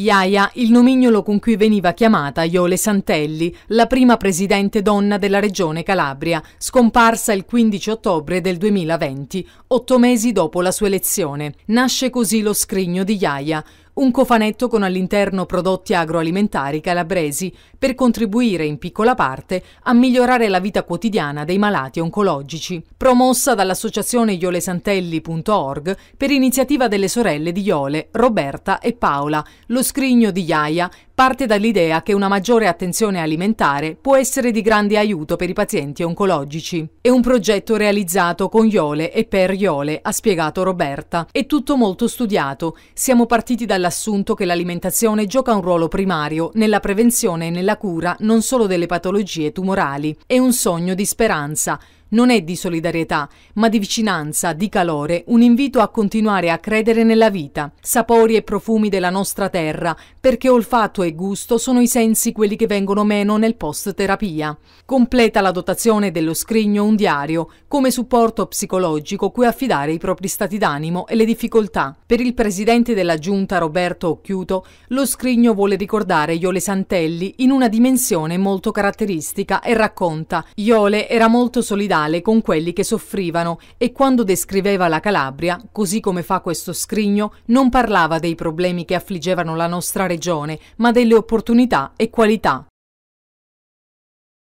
Iaia, il nomignolo con cui veniva chiamata Iole Santelli, la prima presidente donna della regione Calabria, scomparsa il 15 ottobre del 2020, otto mesi dopo la sua elezione. Nasce così lo scrigno di Iaia, un cofanetto con all'interno prodotti agroalimentari calabresi per contribuire in piccola parte a migliorare la vita quotidiana dei malati oncologici, promossa dall'associazione iolesantelli.org per iniziativa delle sorelle di Iole, Roberta e Paola, lo scrigno di Iaia parte dall'idea che una maggiore attenzione alimentare può essere di grande aiuto per i pazienti oncologici. È un progetto realizzato con Iole e per Iole, ha spiegato Roberta. È tutto molto studiato. Siamo partiti dall'assunto che l'alimentazione gioca un ruolo primario nella prevenzione e nella cura non solo delle patologie tumorali. È un sogno di speranza non è di solidarietà, ma di vicinanza, di calore, un invito a continuare a credere nella vita, sapori e profumi della nostra terra, perché olfatto e gusto sono i sensi quelli che vengono meno nel post-terapia. Completa la dotazione dello scrigno un diario, come supporto psicologico cui affidare i propri stati d'animo e le difficoltà. Per il presidente della giunta Roberto Occhiuto, lo scrigno vuole ricordare Iole Santelli in una dimensione molto caratteristica e racconta Iole era molto solidale solidale con quelli che soffrivano e quando descriveva la Calabria, così come fa questo scrigno, non parlava dei problemi che affliggevano la nostra regione, ma delle opportunità e qualità.